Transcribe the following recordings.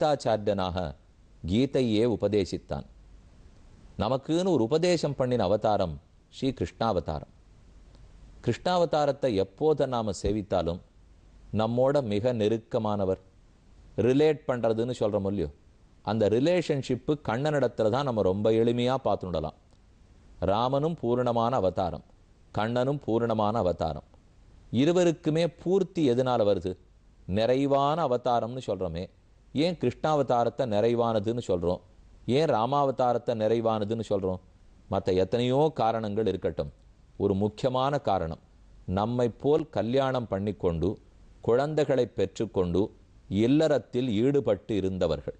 கீதாச்சாரியனாக கீதையே உபதேசித்தான் நமக்குன்னு ஒரு உபதேசம் பண்ணின அவதாரம் ஸ்ரீ கிருஷ்ணாவதாரம் கிருஷ்ணாவதாரத்தை எப்போதை நாம் சேவித்தாலும் நம்மோட மிக நெருக்கமானவர் ரிலேட் பண்ணுறதுன்னு சொல்கிறோம் இல்லையோ அந்த ரிலேஷன்ஷிப்பு கண்ணனிடத்தில் தான் நம்ம ரொம்ப எளிமையாக பார்த்துடலாம் ராமனும் பூரணமான அவதாரம் கண்ணனும் பூரணமான அவதாரம் இருவருக்குமே பூர்த்தி எதனால் வருது நிறைவான அவதாரம்னு சொல்கிறோமே ஏன் கிருஷ்ணாவதாரத்தை நிறைவானதுன்னு சொல்கிறோம் ஏன் ராமாவதாரத்தை நிறைவானதுன்னு சொல்கிறோம் மற்ற எத்தனையோ காரணங்கள் இருக்கட்டும் ஒரு முக்கியமான காரணம் நம்மை போல் கல்யாணம் பண்ணிக்கொண்டு குழந்தைகளை பெற்றுக்கொண்டு இல்லறத்தில் ஈடுபட்டு இருந்தவர்கள்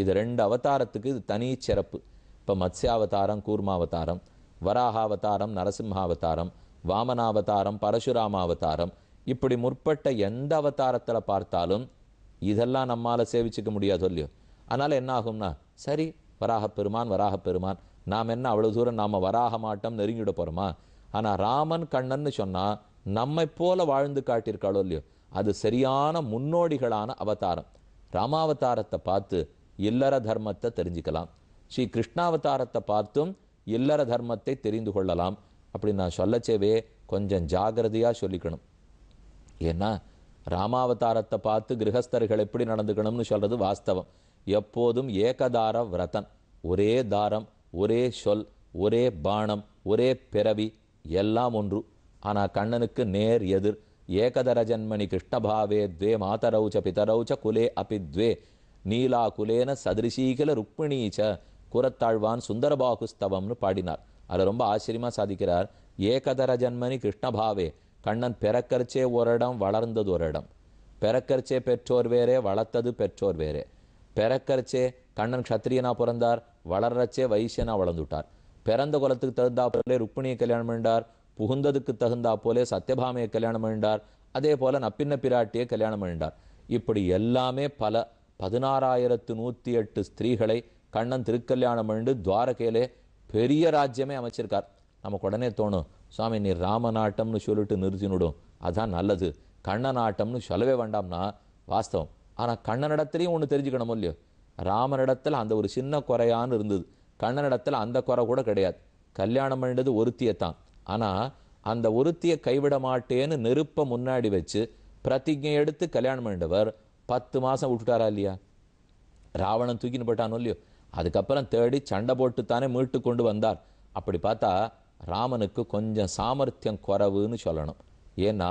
இது ரெண்டு அவதாரத்துக்கு இது தனி சிறப்பு இப்போ மத்ஸ்யாவதாரம் கூர்மாவதாரம் வராகாவதாரம் நரசிம்மாவதாரம் வாமனாவதாரம் பரசுராமாவதாரம் இப்படி முற்பட்ட எந்த அவதாரத்தில் பார்த்தாலும் இதெல்லாம் நம்மால் சேவிச்சுக்க முடியாது இல்லையோ அதனால் என்ன ஆகும்னா சரி வராக பெருமான் வராக பெருமான் நாம் என்ன அவ்வளோ தூரம் நாம் வராக மாட்டோம் நெருங்கிவிட போகிறோமா ஆனால் ராமன் கண்ணன்னு சொன்னால் நம்மை போல வாழ்ந்து காட்டியிருக்காளோ இல்லையோ அது சரியான முன்னோடிகளான அவதாரம் ராமாவதாரத்தை பார்த்து இல்லற தர்மத்தை தெரிஞ்சுக்கலாம் ஸ்ரீ கிருஷ்ணாவதாரத்தை பார்த்தும் இல்லற தர்மத்தை தெரிந்து கொள்ளலாம் அப்படின்னு நான் சொல்லச்சேவே கொஞ்சம் ஜாகிரதையாக சொல்லிக்கணும் ஏன்னா ராமாவதாரத்தை பார்த்து கிரகஸ்தர்கள் எப்படி நடந்துக்கணும்னு சொல்கிறது வாஸ்தவம் எப்போதும் ஏகதார விரதன் ஒரே தாரம் ஒரே சொல் ஒரே பானம் ஒரே பிறவி எல்லாம் ஒன்று ஆனால் கண்ணனுக்கு நேர் எதிர் ஏகதர ஜன்மணி கிருஷ்ணபாவே துவே மாதரௌச்ச பிதரௌச்ச குலே அபி துவே நீலா குலேன சதிருஷீகல ருக்மிணீச்ச குரத்தாழ்வான் சுந்தரபாகுஸ்தவம்னு பாடினார் அதில் ரொம்ப ஆச்சரியமாக சாதிக்கிறார் ஏகதர ஜன்மணி கிருஷ்ணபாவே கண்ணன் பிறக்கரிச்சே ஒரு இடம் வளர்ந்தது ஒரு இடம் பிறக்கரிச்சே பெற்றோர் வேறே வளர்த்தது பெற்றோர் வேறே பிறக்கரிச்சே கண்ணன் க்ஷத்திரியனா பிறந்தார் வளர்றச்சே வைசியனா வளர்ந்துட்டார் பிறந்த குலத்துக்கு தகுந்தா போலே ருக்மிணியை கல்யாணம் பண்ணார் புகுந்ததுக்கு தகுந்தா போலே சத்யபாமையை கல்யாணம் பண்ணிட்டார் அதே போல நப்பின்ன பிராட்டியை கல்யாணம் பண்ணிட்டார் இப்படி எல்லாமே பல பதினாறாயிரத்து நூற்றி எட்டு ஸ்திரீகளை கண்ணன் திருக்கல்யாணம் பண்ணிட்டு துவாரகையிலே பெரிய ராஜ்யமே அமைச்சிருக்கார் நமக்கு உடனே தோணும் சாமி நீ ராமநாட்டம்னு சொல்லிட்டு நிறுத்தினுடும் அதுதான் நல்லது கண்ணநாட்டம்னு சொல்லவே வேண்டாம்னா வாஸ்தவம் ஆனால் கண்ணனிடத்துலையும் ஒன்று தெரிஞ்சுக்கணும் இல்லையோ ராமனிடத்தில் அந்த ஒரு சின்ன குறையான்னு இருந்தது கண்ணனிடத்தில் அந்த குறை கூட கிடையாது கல்யாணம் பண்ணது ஒருத்தியை தான் ஆனால் அந்த ஒருத்தியை கைவிட மாட்டேன்னு நெருப்பை முன்னாடி வச்சு பிரதிஜை எடுத்து கல்யாணம் பண்ணிட்டவர் பத்து மாதம் விட்டுட்டாரா இல்லையா ராவணன் தூக்கின்னு போட்டானோ இல்லையோ அதுக்கப்புறம் தேடி சண்டை போட்டுத்தானே மீட்டு கொண்டு வந்தார் அப்படி பார்த்தா ராமனுக்கு கொஞ்சம் சாமர்த்தியம் குறவுன்னு சொல்லணும் ஏன்னா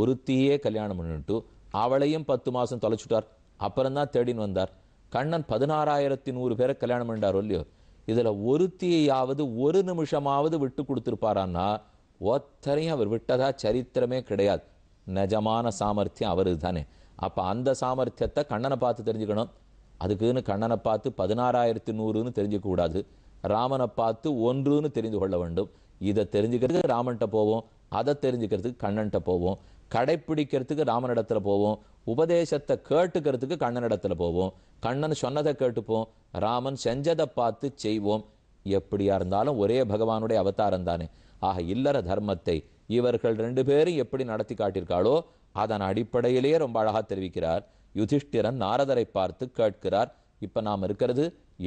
ஒருத்தியே கல்யாணம் பண்ணிட்டு அவளையும் பத்து மாதம் தொலைச்சிட்டார் அப்புறம்தான் தேடின்னு வந்தார் கண்ணன் பதினாறாயிரத்தி நூறு பேரை கல்யாணம் பண்ணிட்டார் இல்லையோ இதில் ஒருத்தியையாவது ஒரு நிமிஷமாவது விட்டு கொடுத்துருப்பாரான்னா ஒத்தரையும் அவர் விட்டதா சரித்திரமே கிடையாது நிஜமான சாமர்த்தியம் அவரு தானே அப்போ அந்த சாமர்த்தியத்தை கண்ணனை பார்த்து தெரிஞ்சுக்கணும் அதுக்குன்னு கண்ணனை பார்த்து பதினாறாயிரத்தி நூறுன்னு தெரிஞ்சுக்க கூடாது ராமனை பார்த்து ஒன்றுன்னு தெரிந்து கொள்ள வேண்டும் இதை தெரிஞ்சுக்கிறதுக்கு ராமன்கிட்ட போவோம் அதை தெரிஞ்சுக்கிறதுக்கு கண்ணன்கிட்ட போவோம் கடைப்பிடிக்கிறதுக்கு ராமனிடத்தில் போவோம் உபதேசத்தை கேட்டுக்கிறதுக்கு இடத்துல போவோம் கண்ணன் சொன்னதை கேட்டுப்போம் ராமன் செஞ்சதை பார்த்து செய்வோம் எப்படியா இருந்தாலும் ஒரே பகவானுடைய அவதாரம் தானே ஆக இல்லற தர்மத்தை இவர்கள் ரெண்டு பேரும் எப்படி நடத்தி காட்டியிருக்காளோ அதன் அடிப்படையிலேயே ரொம்ப அழகாக தெரிவிக்கிறார் யுதிஷ்டிரன் நாரதரை பார்த்து கேட்கிறார் இப்போ நாம் இருக்கிறது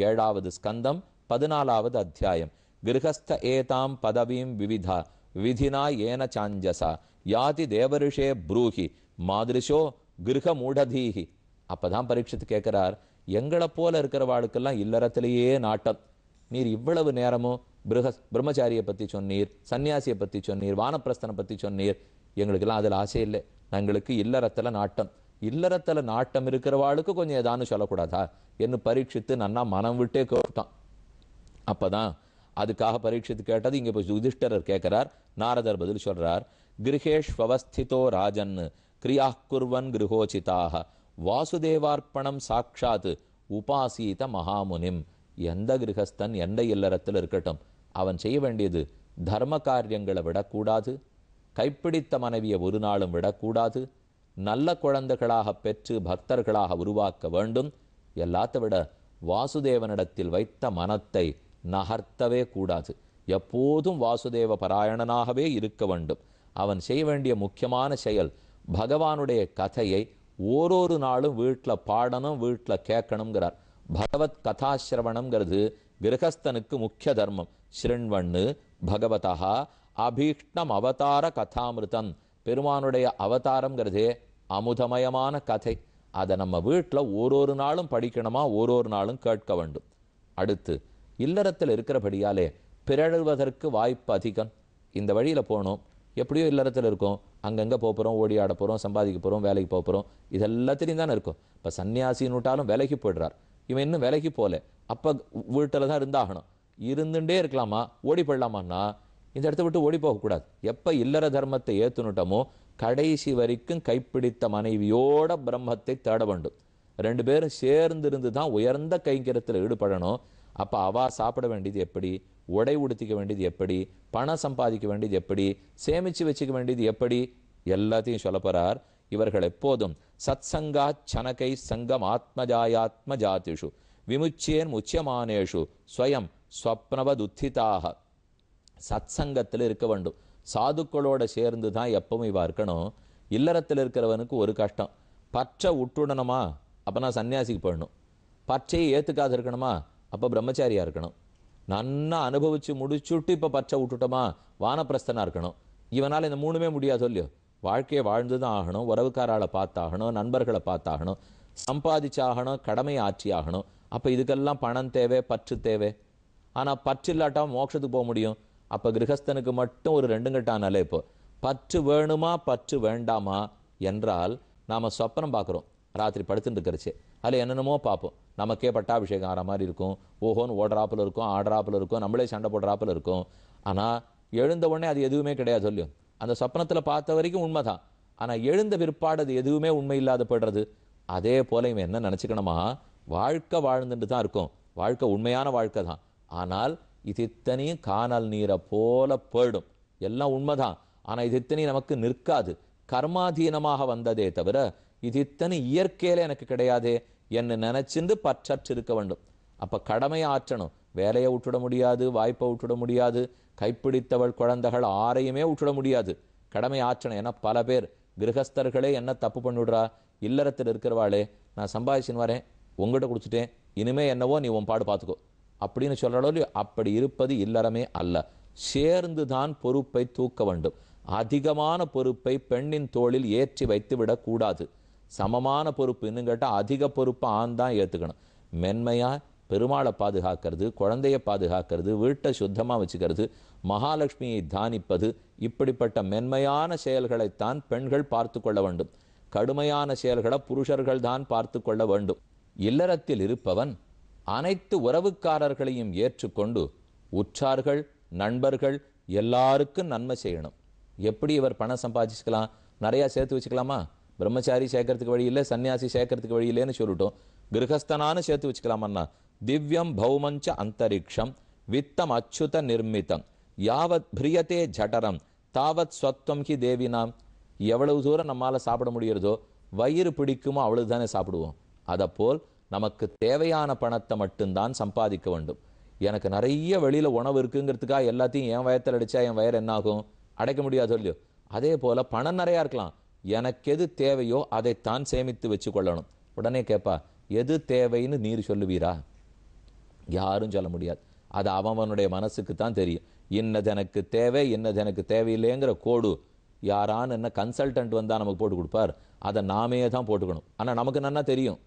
ஏழாவது ஸ்கந்தம் பதினாலாவது அத்தியாயம் கிரகஸ்த ஏதாம் பதவீம் விவிதா விதினா ஏன சாஞ்சசா யாதி தேவருஷே ப்ரூஹி மாதிரிஷோ கிரக மூடதீஹி அப்பதான் பரீட்சத்து கேட்கிறார் எங்களை போல இருக்கிறவாளுக்கெல்லாம் இல்லறத்திலேயே நாட்டம் நீர் இவ்வளவு நேரமும் பிரக பிரம்மச்சாரியை பற்றி சொன்னீர் சன்னியாசியை பற்றி சொன்னீர் வானப்பிரஸ்தனை பற்றி சொன்னீர் எங்களுக்கெல்லாம் அதில் ஆசை இல்லை எங்களுக்கு இல்லறத்தில் நாட்டம் இல்லறத்தில் நாட்டம் இருக்கிறவாளுக்கு கொஞ்சம் ஏதானு சொல்லக்கூடாதா என்று பரீட்சித்து நன்னா மனம் விட்டே கேட்டான் அப்பதான் அதுக்காக பரீட்சித்து கேட்டது இங்கே இப்போ யுதிஷ்டரர் கேட்கிறார் நாரதர் பதில் சொல்றார் கிரகேஷ்வஸ்திதோ ராஜன் கிரியா குர்வன் கிரகோச்சிதாக வாசுதேவார்ப்பணம் சாட்சாத் உபாசீத மகாமுனிம் எந்த கிரகஸ்தன் எந்த இல்லறத்தில் இருக்கட்டும் அவன் செய்ய வேண்டியது தர்ம காரியங்களை விடக்கூடாது கைப்பிடித்த மனைவியை ஒரு நாளும் விடக்கூடாது நல்ல குழந்தைகளாக பெற்று பக்தர்களாக உருவாக்க வேண்டும் எல்லாத்த விட வாசுதேவனிடத்தில் வைத்த மனத்தை நகர்த்தவே கூடாது எப்போதும் வாசுதேவ பராயணனாகவே இருக்க வேண்டும் அவன் செய்ய வேண்டிய முக்கியமான செயல் பகவானுடைய கதையை ஓரொரு நாளும் வீட்டில் பாடணும் வீட்டில் கேட்கணுங்கிறார் பகவத் கதாசிரவணங்கிறது கிரகஸ்தனுக்கு முக்கிய தர்மம் ஸ்ரண்வண்ணு பகவதா அபீஷ்டம் அவதார கதாமிருதம் பெருமானுடைய அவதாரங்கிறதே அமுதமயமான கதை அதை நம்ம வீட்டில் ஒரு ஒரு நாளும் படிக்கணுமா ஒரு ஒரு நாளும் கேட்க வேண்டும் அடுத்து இல்லறத்தில் இருக்கிறபடியாலே பிறழுவதற்கு வாய்ப்பு அதிகம் இந்த வழியில் போகணும் எப்படியோ இல்லறத்தில் இருக்கும் அங்கங்கே போகிறோம் ஓடி ஆட போகிறோம் சம்பாதிக்க போகிறோம் வேலைக்கு போகிறோம் இதெல்லாத்திலையும் தானே இருக்கும் இப்போ சன்னியாசின்னுட்டாலும் வேலைக்கு போயிடுறார் இவன் இன்னும் வேலைக்கு போகல அப்போ வீட்டில் தான் இருந்தாகணும் இருந்துட்டே இருக்கலாமா ஓடி போடலாமான்னா இந்த இடத்த விட்டு ஓடி போகக்கூடாது எப்போ இல்லற தர்மத்தை ஏற்றுனுட்டமோ கடைசி வரைக்கும் கைப்பிடித்த மனைவியோட பிரம்மத்தை தேட வேண்டும் ரெண்டு பேரும் சேர்ந்திருந்து தான் உயர்ந்த கைங்கரத்தில் ஈடுபடணும் அப்போ அவா சாப்பிட வேண்டியது எப்படி உடை உடுத்திக்க வேண்டியது எப்படி பணம் சம்பாதிக்க வேண்டியது எப்படி சேமித்து வச்சுக்க வேண்டியது எப்படி எல்லாத்தையும் சொல்ல போகிறார் இவர்கள் எப்போதும் சத் சங்கா சனகை சங்கம் ஆத்மஜாயாத்ம ஜாத்திஷு விமுச்சியன் உச்சியமானேஷு ஸ்வயம் ஸ்வப்னவதுத்திதாக சத் சங்கத்தில் இருக்க வேண்டும் சாதுக்களோட சேர்ந்து தான் எப்பவும் இவா இருக்கணும் இல்லறத்தில் இருக்கிறவனுக்கு ஒரு கஷ்டம் பற்ற அப்போ நான் சன்னியாசிக்கு போயிடணும் பற்றையை ஏற்றுக்காது இருக்கணுமா அப்போ பிரம்மச்சாரியாக இருக்கணும் நன்னா அனுபவித்து முடிச்சுட்டு இப்போ பச்சை விட்டுட்டோமா வானப்பிரஸ்தனாக இருக்கணும் இவனால் இந்த மூணுமே முடியாது சொல்லியோ வாழ்க்கையை வாழ்ந்து தான் ஆகணும் உறவுக்காராளை பார்த்தாகணும் நண்பர்களை பார்த்தாகணும் சம்பாதிச்சாகணும் கடமை ஆட்சி ஆகணும் அப்போ இதுக்கெல்லாம் பணம் தேவை பற்று தேவை ஆனால் பற்று இல்லாட்டா மோட்சத்துக்கு போக முடியும் அப்போ கிரகஸ்தனுக்கு மட்டும் ஒரு ரெண்டுங்கட்டானாலே இப்போ பற்று வேணுமா பற்று வேண்டாமா என்றால் நாம் சொப்பனம் பார்க்குறோம் ராத்திரி படுத்துட்டு இருக்கிறச்சே அதில் என்னென்னமோ பார்ப்போம் நமக்கே பட்டாபிஷேகம் ஆகிற மாதிரி இருக்கும் ஓஹோன்னு ஓடுறாப்பில் இருக்கும் ஆடுறாப்பில் இருக்கும் நம்மளே சண்டை போடுறாப்பில் இருக்கும் ஆனால் எழுந்த உடனே அது எதுவுமே கிடையாது சொல்லியும் அந்த சொப்னத்தில் பார்த்த வரைக்கும் உண்மை தான் ஆனால் எழுந்த பிற்பாடு அது எதுவுமே உண்மை இல்லாத போடுறது அதே போல இவன் என்ன நினச்சிக்கணுமா வாழ்க்கை வாழ்ந்துட்டு தான் இருக்கும் வாழ்க்கை உண்மையான வாழ்க்கை தான் ஆனால் இது இத்தனையும் காணல் நீரை போல போயிடும் எல்லாம் உண்மைதான் ஆனால் இது இத்தனையும் நமக்கு நிற்காது கர்மாதீனமாக வந்ததே தவிர இது இத்தனை இயற்கையில் எனக்கு கிடையாது என்ன நினைச்சிருந்து பற்றாற்று இருக்க வேண்டும் அப்போ கடமையை ஆற்றணும் வேலையை விட்டுட முடியாது வாய்ப்பை விட்டுட முடியாது கைப்பிடித்தவள் குழந்தைகள் ஆரையுமே விட்டுட முடியாது கடமை ஆற்றணும் ஏன்னா பல பேர் கிரகஸ்தர்களே என்ன தப்பு பண்ணிவிடுறா இல்லறத்தில் இருக்கிறவாளே நான் சம்பாதிச்சின்னு வரேன் உங்கள்கிட்ட கொடுத்துட்டேன் இனிமே என்னவோ நீ உன் பாடு பார்த்துக்கோ அப்படின்னு சொல்கிறாலோ அப்படி இருப்பது இல்லறமே அல்ல சேர்ந்து தான் பொறுப்பை தூக்க வேண்டும் அதிகமான பொறுப்பை பெண்ணின் தோளில் ஏற்றி வைத்து விடக்கூடாது சமமான பொறுப்பு இன்னும் கேட்டால் அதிக பொறுப்பை ஆண் தான் ஏற்றுக்கணும் மென்மையாக பெருமாளை பாதுகாக்கிறது குழந்தைய பாதுகாக்கிறது வீட்டை சுத்தமாக வச்சுக்கிறது மகாலட்சுமியை தானிப்பது இப்படிப்பட்ட மென்மையான செயல்களைத்தான் பெண்கள் பார்த்து கொள்ள வேண்டும் கடுமையான செயல்களை புருஷர்கள் தான் பார்த்து கொள்ள வேண்டும் இல்லறத்தில் இருப்பவன் அனைத்து உறவுக்காரர்களையும் ஏற்றுக்கொண்டு உற்றார்கள் நண்பர்கள் எல்லாருக்கும் நன்மை செய்யணும் எப்படி இவர் பணம் சம்பாதிச்சுக்கலாம் நிறையா சேர்த்து வச்சுக்கலாமா பிரம்மச்சாரி சேர்க்கறதுக்கு வழி இல்லை சன்னியாசி சேர்க்கறதுக்கு வழி இல்லைன்னு சொல்லிட்டோம் கிரகஸ்தனான்னு சேர்த்து வச்சுக்கலாமண்ணா திவ்யம் பௌமஞ்ச அந்தரிக்ஷம் வித்தம் அச்சுத நிர்மித்தம் யாவத் பிரியத்தே ஜடரம் தாவத் ஸ்வத்வம் ஹி தேவினாம் எவ்வளவு தூரம் நம்மால் சாப்பிட முடிகிறதோ வயிறு பிடிக்குமோ அவ்வளவு தானே சாப்பிடுவோம் அதைப்போல் நமக்கு தேவையான பணத்தை மட்டும்தான் சம்பாதிக்க வேண்டும் எனக்கு நிறைய வெளியில் உணவு இருக்குங்கிறதுக்காக எல்லாத்தையும் என் வயத்தில் அடித்தா என் வயர் என்னாகும் அடைக்க முடியாதோ இல்லையோ அதே போல் பணம் நிறையா இருக்கலாம் எனக்கு எது தேவையோ அதை தான் சேமித்து வச்சு கொள்ளணும் உடனே கேட்பா எது தேவைன்னு நீர் சொல்லுவீரா யாரும் சொல்ல முடியாது அது அவனுடைய மனசுக்கு தான் தெரியும் இன்னது எனக்கு தேவை இன்னது எனக்கு தேவையில்லைங்கிற கோடு யாரான்னு என்ன கன்சல்டன்ட் வந்தால் நமக்கு போட்டு கொடுப்பார் அதை நாமே தான் போட்டுக்கணும் ஆனால் நமக்கு நன்னா தெரியும்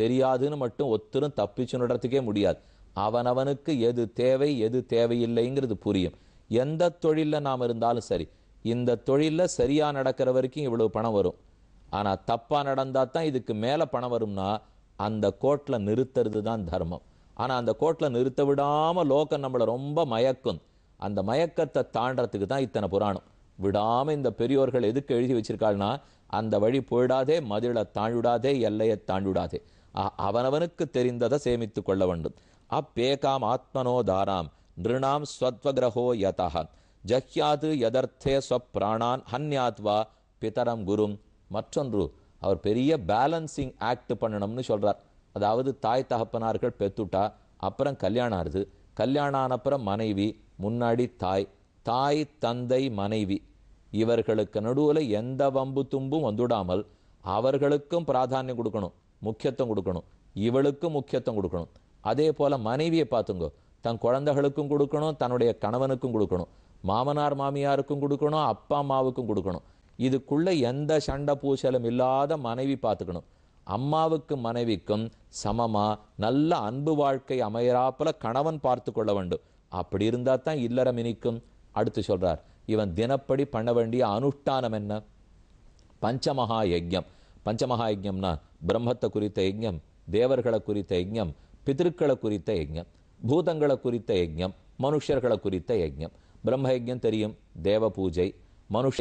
தெரியாதுன்னு மட்டும் ஒத்தரும் தப்பிச்சு நடத்துக்கே முடியாது அவனவனுக்கு எது தேவை எது தேவையில்லைங்கிறது புரியும் எந்த தொழிலில் நாம் இருந்தாலும் சரி இந்த தொழிலில் சரியாக நடக்கிற வரைக்கும் இவ்வளவு பணம் வரும் ஆனால் தப்பாக நடந்தால் தான் இதுக்கு மேலே பணம் வரும்னா அந்த கோட்டில் நிறுத்துறது தான் தர்மம் ஆனால் அந்த கோட்டில் நிறுத்த விடாமல் லோக்கம் நம்மளை ரொம்ப மயக்கும் அந்த மயக்கத்தை தாண்டறதுக்கு தான் இத்தனை புராணம் விடாமல் இந்த பெரியோர்கள் எதுக்கு எழுதி வச்சிருக்காள்னா அந்த வழி போயிடாதே மதுளை தாண்டிவிடாதே எல்லையை தாண்டிவிடாதே அவனவனுக்கு தெரிந்ததை சேமித்து கொள்ள வேண்டும் அப்பேகாம் ஆத்மனோ தாராம் நிருணாம் ஸ்வத்வகிரகோ யதாகான் ஜஹ்யாது யதர்த்தே சொப்ராணான் ஹன்யாத்வா பிதரம் குரும் மற்றொன்று அவர் பெரிய பேலன்சிங் ஆக்ட் பண்ணணும்னு சொல்கிறார் அதாவது தாய் தகப்பனார்கள் பெத்துட்டா அப்புறம் கல்யாணம் ஆறுது கல்யாணம் ஆனப்புறம் மனைவி முன்னாடி தாய் தாய் தந்தை மனைவி இவர்களுக்கு நடுவில் எந்த வம்பு தும்பும் வந்துடாமல் அவர்களுக்கும் பிராதானியம் கொடுக்கணும் முக்கியத்துவம் கொடுக்கணும் இவளுக்கும் முக்கியத்துவம் கொடுக்கணும் அதே போல் மனைவியை பார்த்துங்கோ தன் குழந்தைகளுக்கும் கொடுக்கணும் தன்னுடைய கணவனுக்கும் கொடுக்கணும் மாமனார் மாமியாருக்கும் கொடுக்கணும் அப்பா அம்மாவுக்கும் கொடுக்கணும் இதுக்குள்ளே எந்த சண்டை பூசலும் இல்லாத மனைவி பார்த்துக்கணும் அம்மாவுக்கும் மனைவிக்கும் சமமாக நல்ல அன்பு வாழ்க்கை அமையறாப்பில் கணவன் பார்த்து கொள்ள வேண்டும் அப்படி இருந்தால் தான் இல்லறம் இனிக்கும் அடுத்து சொல்கிறார் இவன் தினப்படி பண்ண வேண்டிய அனுஷ்டானம் என்ன பஞ்சமகா யஜ்யம் பஞ்சமகா யஜ்யம்னா பிரம்மத்தை குறித்த யஜ்யம் தேவர்களை குறித்த யஜ்யம் பித்திருக்களை குறித்த யஜ்யம் பூதங்களை குறித்த யஜ்யம் மனுஷர்களை குறித்த யஜ்யம் பிரம்ம தெரியும் தேவ பூஜை மனுஷ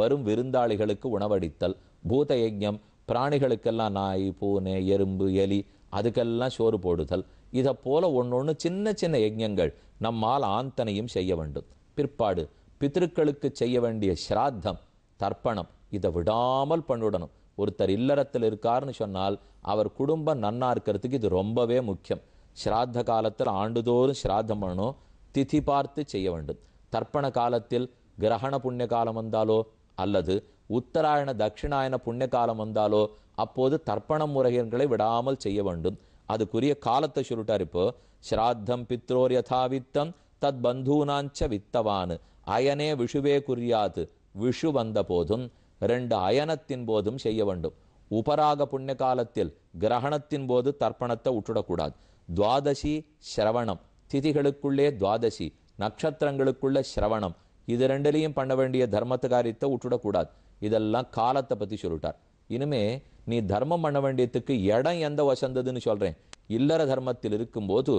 வரும் விருந்தாளிகளுக்கு உணவடித்தல் பூத யஜ்யம் பிராணிகளுக்கெல்லாம் நாய் பூனை எறும்பு எலி அதுக்கெல்லாம் சோறு போடுதல் இதை போல ஒன்று சின்ன சின்ன யஜ்யங்கள் நம்மால் ஆந்தனையும் செய்ய வேண்டும் பிற்பாடு பித்திருக்களுக்கு செய்ய வேண்டிய ஸ்ராத்தம் தர்ப்பணம் இதை விடாமல் பண்ணிடணும் ஒருத்தர் இல்லறத்தில் இருக்காருன்னு சொன்னால் அவர் குடும்பம் நன்னா இருக்கிறதுக்கு இது ரொம்பவே முக்கியம் ஸ்ராத்த காலத்தில் ஆண்டுதோறும் ஸ்ராத்தம் பண்ணணும் திதி பார்த்து செய்ய வேண்டும் தர்ப்பண காலத்தில் கிரகண புண்ணிய காலம் வந்தாலோ அல்லது உத்தராயண தட்சிணாயன புண்ணிய காலம் வந்தாலோ அப்போது தர்ப்பண முறைகளை விடாமல் செய்ய வேண்டும் அதுக்குரிய காலத்தை சொல்லிட்டார் இப்போ ஸ்ராத்தம் பித்ரோர் யதாவித்தம் தத் பந்தூனாஞ்ச வித்தவான் அயனே விஷுவே குறியாது விஷு வந்த போதும் ரெண்டு அயனத்தின் போதும் செய்ய வேண்டும் உபராக புண்ணிய காலத்தில் கிரகணத்தின் போது தர்ப்பணத்தை விட்டுடக்கூடாது துவாதசி சிரவணம் திதிகளுக்குள்ளே துவாதசி நட்சத்திரங்களுக்குள்ளே சிரவணம் இது ரெண்டுலேயும் பண்ண வேண்டிய தர்மத்து காரியத்தை விட்டுடக்கூடாது இதெல்லாம் காலத்தை பற்றி சொல்லிட்டார் இனிமே நீ தர்மம் பண்ண வேண்டியதுக்கு இடம் எந்த வசந்ததுன்னு சொல்கிறேன் இல்லற தர்மத்தில் இருக்கும்போது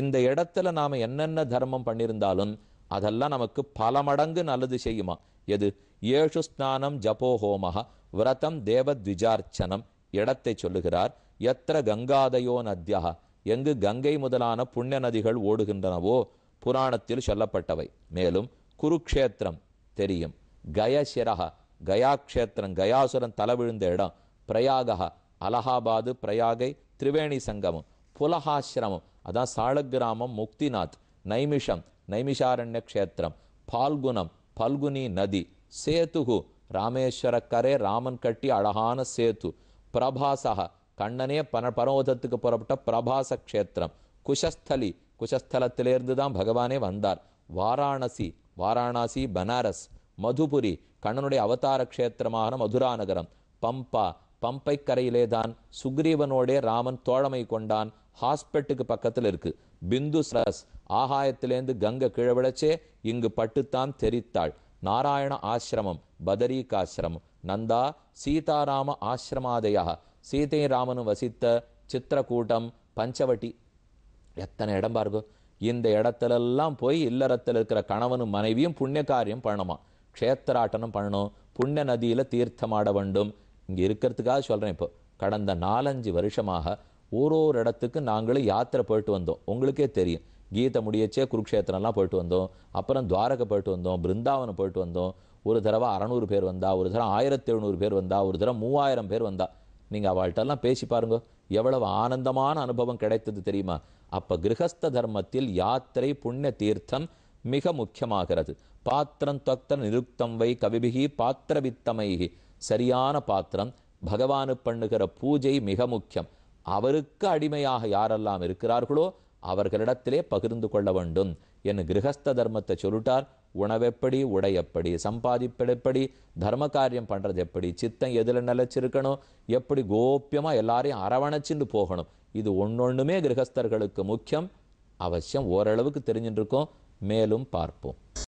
இந்த இடத்துல நாம் என்னென்ன தர்மம் பண்ணியிருந்தாலும் அதெல்லாம் நமக்கு பல மடங்கு நல்லது செய்யுமா எது ஏஷு ஸ்நானம் ஜபோ ஹோமஹ விரதம் தேவத்விஜார்ச்சனம் இடத்தை சொல்லுகிறார் எத்திர கங்காதயோ நத்யா எங்கு கங்கை முதலான புண்ணிய நதிகள் ஓடுகின்றனவோ புராணத்தில் சொல்லப்பட்டவை மேலும் குருக்ஷேத்திரம் தெரியும் கயசிரக கயாக்ஷேத்திரம் கயாசுரன் தலவிழுந்த இடம் பிரயாகா அலகாபாது பிரயாகை திரிவேணி சங்கமம் புலகாசிரமம் அதான் சால கிராமம் முக்திநாத் நைமிஷம் நைமிஷாரண்ய க்ஷேத்திரம் பால்குணம் பல்குனி நதி சேத்துகு ராமேஸ்வர கரே ராமன் கட்டி அழகான சேத்து பிரபாசக கண்ணனே பன பரமோதத்துக்கு புறப்பட்ட பிரபாச கஷேத்திரம் குஷஸ்தலி குஷஸ்தலத்திலேருந்து தான் பகவானே வந்தார் வாராணசி வாராணாசி பனாரஸ் மதுபுரி கண்ணனுடைய அவதார கஷேத்திரமான மதுரா நகரம் பம்பா பம்பை கரையிலே தான் சுக்ரீவனோடே ராமன் தோழமை கொண்டான் ஹாஸ்பெட்டுக்கு பக்கத்தில் இருக்கு பிந்து சரஸ் ஆகாயத்திலேருந்து கங்கை கிழவிழச்சே இங்கு பட்டுத்தான் தெரித்தாள் நாராயண ஆசிரமம் பதரீகாசிரமம் நந்தா சீதாராம ஆசிரமாதையாக சீதையும் ராமனும் வசித்த சித்திரக்கூட்டம் பஞ்சவட்டி எத்தனை இடம் பாருங்க இந்த இடத்துலெல்லாம் போய் இல்லறத்தில் இருக்கிற கணவனும் மனைவியும் புண்ணிய காரியம் பண்ணணுமா க்ஷேத்திராட்டனம் பண்ணணும் புண்ணிய நதியில் தீர்த்தமாட வேண்டும் இங்கே இருக்கிறதுக்காக சொல்கிறேன் இப்போ கடந்த நாலஞ்சு வருஷமாக ஒரு ஒரு இடத்துக்கு நாங்களும் யாத்திரை போயிட்டு வந்தோம் உங்களுக்கே தெரியும் கீதை முடியச்சே குருக்ஷேத்திரம்லாம் போயிட்டு வந்தோம் அப்புறம் துவாரகை போயிட்டு வந்தோம் பிருந்தாவனம் போயிட்டு வந்தோம் ஒரு தடவை அறநூறு பேர் வந்தால் ஒரு தடவை ஆயிரத்தி எழுநூறு பேர் வந்தால் ஒரு தடவை மூவாயிரம் பேர் வந்தால் நீங்கள் அவள்கிட்டலாம் பேசி பாருங்க எவ்வளவு ஆனந்தமான அனுபவம் கிடைத்தது தெரியுமா அப்போ கிரகஸ்த தர்மத்தில் யாத்திரை புண்ணிய தீர்த்தம் மிக முக்கியமாகிறது பாத்திரம் தொக்த நிருக்தம் வை கவிபிகி பாத்திரவித்தமைகி சரியான பாத்திரம் பகவானு பண்ணுகிற பூஜை மிக முக்கியம் அவருக்கு அடிமையாக யாரெல்லாம் இருக்கிறார்களோ அவர்களிடத்திலே பகிர்ந்து கொள்ள வேண்டும் என்று கிரகஸ்த தர்மத்தை சொல்லிட்டார் உணவெப்படி உடை எப்படி சம்பாதிப்பது எப்படி தர்ம காரியம் பண்ணுறது எப்படி சித்தம் எதில் நிலச்சிருக்கணும் எப்படி கோப்பியமாக எல்லாரையும் அரவணைச்சின்னு போகணும் இது ஒன்றொன்றுமே கிரகஸ்தர்களுக்கு முக்கியம் அவசியம் ஓரளவுக்கு தெரிஞ்சுட்டு இருக்கோம் மேலும் பார்ப்போம்